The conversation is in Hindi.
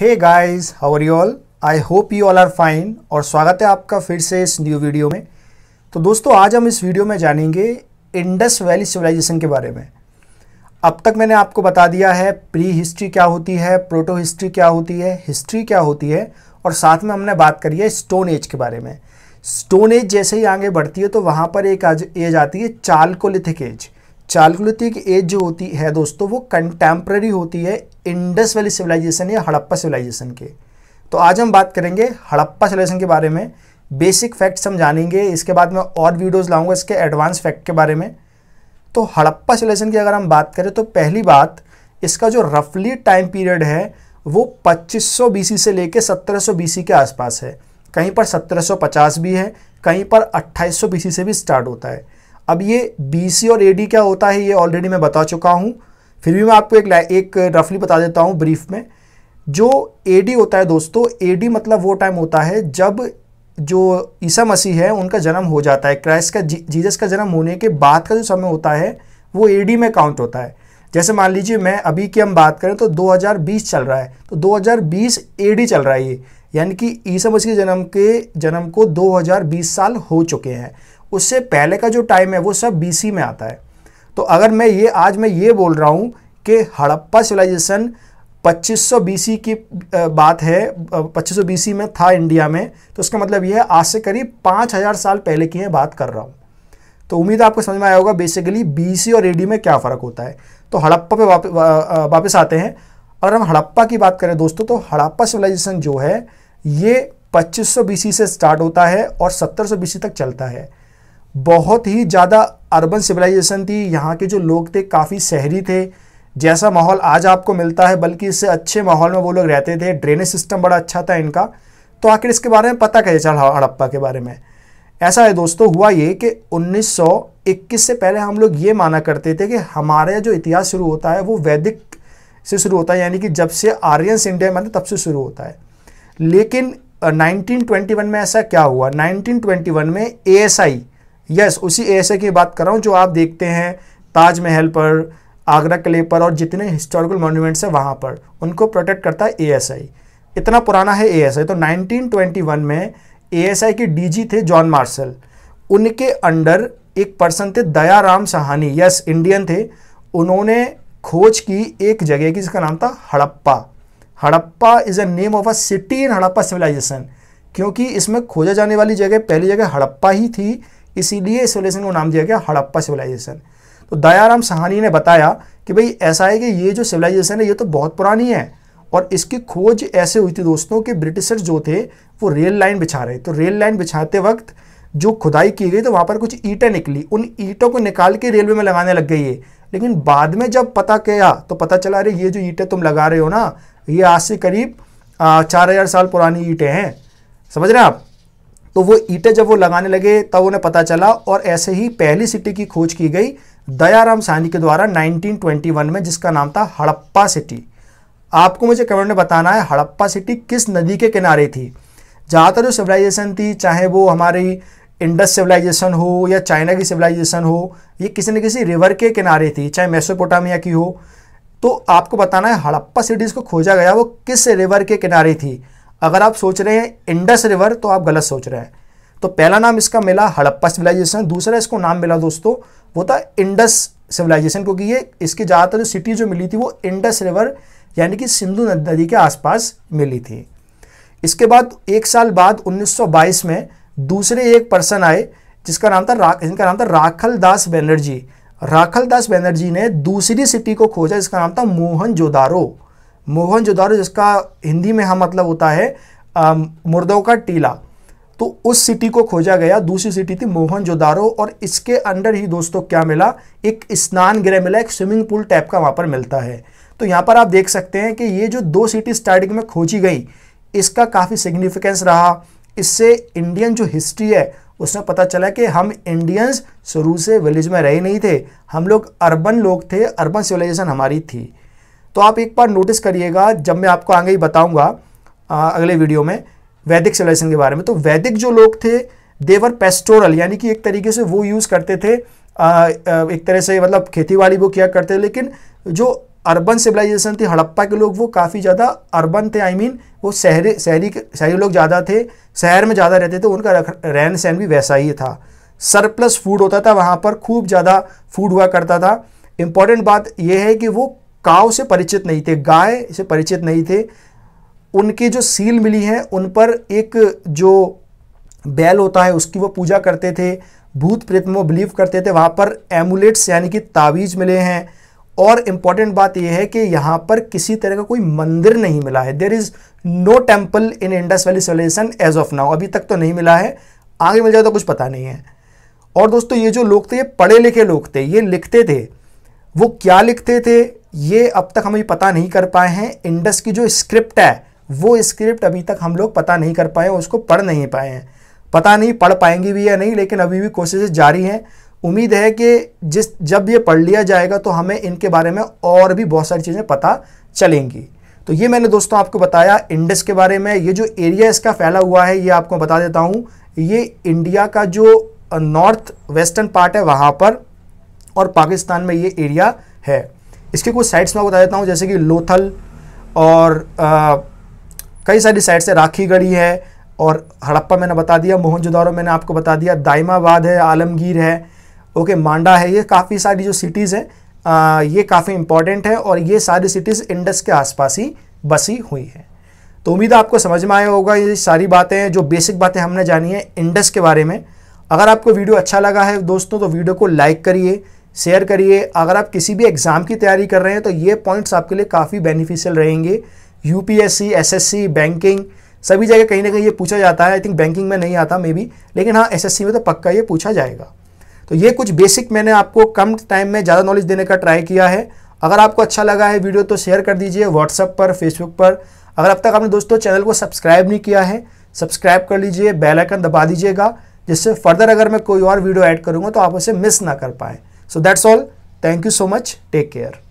Hey guys how are you all I hope you all are fine और स्वागत है आपका फिर से इस न्यू वीडियो में तो दोस्तों आज हम इस वीडियो में जानेंगे इंडस वैली सिविलाइजेशन के बारे में अब तक मैंने आपको बता दिया है प्री हिस्ट्री क्या होती है प्रोटो हिस्ट्री क्या होती है हिस्ट्री क्या होती है और साथ में हमने बात करी है स्टोन एज के बारे में स्टोन एज जैसे ही आगे बढ़ती है तो वहाँ पर एक एज आती है चालकोलिथिक एज की एज जो होती है दोस्तों वो कंटेम्प्रेरी होती है इंडस वैली सिविलाइजेशन या हड़प्पा सिविलाइजेशन के तो आज हम बात करेंगे हड़प्पा सिविलाइजेशन के बारे में बेसिक फैक्ट्स हम जानेंगे इसके बाद मैं और वीडियोस लाऊंगा इसके एडवांस फैक्ट के बारे में तो हड़प्पा सिविलाइजेशन की अगर हम बात करें तो पहली बात इसका जो रफली टाइम पीरियड है वो पच्चीस बीसी से लेकर सत्रह बीसी के आसपास है कहीं पर सत्रह भी है कहीं पर अट्ठाईस बीसी से भी स्टार्ट होता है अब ये बी सी और ए डी क्या होता है ये ऑलरेडी मैं बता चुका हूँ फिर भी मैं आपको एक एक रफली बता देता हूँ ब्रीफ में जो ए डी होता है दोस्तों ए डी मतलब वो टाइम होता है जब जो ईसा मसीह है उनका जन्म हो जाता है क्राइस्ट का जी, का जन्म होने के बाद का जो समय होता है वो ए डी में काउंट होता है जैसे मान लीजिए मैं अभी की हम बात करें तो 2020 चल रहा है तो 2020 एडी चल रहा है ये यानी कि ईसा मसीह के जन्म के जन्म को 2020 साल हो चुके हैं उससे पहले का जो टाइम है वो सब बी में आता है तो अगर मैं ये आज मैं ये बोल रहा हूँ कि हड़प्पा सिविलाइजेशन 2500 सौ की बात है 2500 सौ में था इंडिया में तो उसका मतलब यह है आज से करीब 5000 साल पहले की है बात कर रहा हूँ तो उम्मीद आपको समझ में आया होगा बेसिकली बी और ए में क्या फ़र्क होता है तो हड़प्पा पे वापस आते हैं अगर हम हड़प्पा की बात करें दोस्तों तो हड़प्पा सिविलाइजेशन जो है ये 2500 बीसी से स्टार्ट होता है और 1700 सौ तक चलता है बहुत ही ज़्यादा अर्बन सिविलाइजेशन थी यहाँ के जो लोग थे काफ़ी शहरी थे जैसा माहौल आज आपको मिलता है बल्कि इससे अच्छे माहौल में वो लोग रहते थे ड्रेनेज सिस्टम बड़ा अच्छा था इनका तो आखिर इसके बारे में पता कैसे चल हड़प्पा के बारे में ऐसा है दोस्तों हुआ ये कि 1921 से पहले हम लोग ये माना करते थे कि हमारा जो इतिहास शुरू होता है वो वैदिक से शुरू होता है यानी कि जब से आर्यंस इंडिया मतलब तब से शुरू होता है लेकिन नाइनटीन में ऐसा क्या हुआ नाइनटीन में ए यस उसी ऐसे की बात कर रहा हूँ जो आप देखते हैं ताजमहल पर आगरा किले पर और जितने हिस्टोरिकल मॉन्यूमेंट्स हैं वहाँ पर उनको प्रोटेक्ट करता है एएसआई इतना पुराना है एएसआई तो 1921 में एएसआई के डीजी थे जॉन मार्शल उनके अंडर एक पर्सन थे दयाराम सहानी यस इंडियन थे उन्होंने खोज की एक जगह की जिसका नाम था Harappa Harappa is a name of a city in Harappa civilization क्योंकि इसमें खोजा जाने वाली जगह पहली जगह हड़प्पा ही थी इसीलिए इस को नाम दिया गया हड़प्पा सिविलाइजेशन तो दयाराम सहानी ने बताया कि भाई ऐसा है कि ये जो सिविलाइजेशन है ये तो बहुत पुरानी है और इसकी खोज ऐसे हुई थी दोस्तों कि ब्रिटिशर्स जो थे वो रेल लाइन बिछा रहे तो रेल लाइन बिछाते वक्त जो खुदाई की गई तो वहाँ पर कुछ ईटें निकली उन ईटों को निकाल के रेलवे में लगाने लग गई है लेकिन बाद में जब पता किया तो पता चला अरे ये जो ईटें तुम लगा रहे हो ना ये आज से करीब चार हज़ार साल पुरानी ईटें हैं समझ रहे हैं आप तो वो ईटे जब वो लगाने लगे तब उन्हें पता चला और ऐसे ही पहली सिटी की खोज की गई दयाराम सानी के द्वारा 1921 में जिसका नाम था हड़प्पा सिटी आपको मुझे कमेंट में बताना है हड़प्पा सिटी किस नदी के किनारे थी ज़्यादातर जो सिविलाइजेशन थी चाहे वो हमारी इंडस सिविलाइजेशन हो या चाइना की सिविलाइजेशन हो ये किसी न किसी रिवर के किनारे थी चाहे मेसोपोटामिया की हो तो आपको बताना है हड़प्पा सिटीज़ को खोजा गया वो किस रिवर के किनारे थी अगर आप सोच रहे हैं इंडस रिवर तो आप गलत सोच रहे हैं तो पहला नाम इसका मिला हड़प्पा सिविलाइजेशन दूसरा इसको नाम मिला दोस्तों वो था इंडस सिविलाइजेशन क्योंकि ये इसके ज़्यादातर जो सिटी जो मिली थी वो इंडस रिवर यानी कि सिंधु नदी के आसपास मिली थी इसके बाद एक साल बाद 1922 में दूसरे एक पर्सन आए जिसका नाम था रा नाम था राखल दास बैनर्जी राखल दास बैनर्जी ने दूसरी सिटी को खोजा जिसका नाम था मोहन जोदारो मोहन जोदारो जिसका हिंदी में हम हाँ मतलब होता है मुर्दों का टीला तो उस सिटी को खोजा गया दूसरी सिटी थी मोहन जोदारो और इसके अंडर ही दोस्तों क्या मिला एक स्नान गृह मिला एक स्विमिंग पूल टाइप का वहाँ पर मिलता है तो यहाँ पर आप देख सकते हैं कि ये जो दो सिटी स्टार्टिंग में खोजी गई इसका काफ़ी सिग्निफिकेंस रहा इससे इंडियन जो हिस्ट्री है उसमें पता चला कि हम इंडियंस शुरू से विलेज में रहे नहीं थे हम लोग अर्बन लोग थे अर्बन सिविलाइजेशन हमारी थी तो आप एक बार नोटिस करिएगा जब मैं आपको आगे ही बताऊंगा अगले वीडियो में वैदिक सिविलाइजेशन के बारे में तो वैदिक जो लोग थे देवर पेस्टोरल यानी कि एक तरीके से वो यूज़ करते थे आ, एक तरह से मतलब खेती खेतीबाड़ी वो किया करते थे लेकिन जो अर्बन सिविलाइजेशन थी हड़प्पा के लोग वो काफ़ी ज़्यादा अर्बन थे आई I मीन mean, वो शहरी शहरी शहरी लोग ज़्यादा थे शहर में ज़्यादा रहते थे तो उनका रहन सहन भी वैसा ही था सरप्लस फूड होता था वहाँ पर खूब ज़्यादा फूड हुआ करता था इम्पॉर्टेंट बात यह है कि वो काव से परिचित नहीं थे गाय से परिचित नहीं थे उनके जो सील मिली है उन पर एक जो बैल होता है उसकी वो पूजा करते थे भूत प्रेत में वो बिलीव करते थे वहाँ पर एमुलेट्स यानी कि तावीज मिले हैं और इम्पॉर्टेंट बात यह है कि यहाँ पर किसी तरह का कोई मंदिर नहीं मिला है there is no temple in Indus valley civilization as of now अभी तक तो नहीं मिला है आगे मिल जाए तो कुछ पता नहीं है और दोस्तों ये जो लोग थे ये पढ़े लिखे लोग थे ये लिखते थे वो क्या लिखते थे ये अब तक हम पता नहीं कर पाए हैं इंडस की जो स्क्रिप्ट है वो स्क्रिप्ट अभी तक हम लोग पता नहीं कर पाए हैं उसको पढ़ नहीं पाए हैं पता नहीं पढ़ पाएंगे भी या नहीं लेकिन अभी भी कोशिशें जारी हैं उम्मीद है कि जिस जब ये पढ़ लिया जाएगा तो हमें इनके बारे में और भी बहुत सारी चीज़ें पता चलेंगी तो ये मैंने दोस्तों आपको बताया इंडस के बारे में ये जो एरिया इसका फैला हुआ है ये आपको बता देता हूँ ये इंडिया का जो नॉर्थ वेस्टर्न पार्ट है वहाँ पर और पाकिस्तान में ये एरिया है इसके कुछ साइट्स मैं बता देता हूँ जैसे कि लोथल और आ, कई सारी साइट्स है गढ़ी है और हड़प्पा मैंने बता दिया मोहनजोदारो मैंने आपको बता दिया दाइमाबाद है आलमगीर है ओके मांडा है ये काफ़ी सारी जो सिटीज़ हैं ये काफ़ी इंपॉर्टेंट है और ये सारी सिटीज़ इंडस के आसपास ही बसी हुई है तो उम्मीद आपको समझ में आया होगा ये सारी बातें जो बेसिक बातें हमने जानी है इंडस के बारे में अगर आपको वीडियो अच्छा लगा है दोस्तों तो वीडियो को लाइक करिए शेयर करिए अगर आप किसी भी एग्ज़ाम की तैयारी कर रहे हैं तो ये पॉइंट्स आपके लिए काफ़ी बेनिफिशियल रहेंगे यूपीएससी एसएससी बैंकिंग सभी जगह कहीं ना कहीं ये पूछा जाता है आई थिंक बैंकिंग में नहीं आता मे बी लेकिन हाँ एसएससी में तो पक्का ये पूछा जाएगा तो ये कुछ बेसिक मैंने आपको कम टाइम में ज़्यादा नॉलेज देने का ट्राई किया है अगर आपको अच्छा लगा है वीडियो तो शेयर कर दीजिए व्हाट्सअप पर फेसबुक पर अगर अब तक आपने दोस्तों चैनल को सब्सक्राइब नहीं किया है सब्सक्राइब कर लीजिए बेल आइकन दबा दीजिएगा जिससे फर्दर अगर मैं कोई और वीडियो ऐड करूँगा तो आप उसे मिस ना कर पाएँ So that's all. Thank you so much. Take care.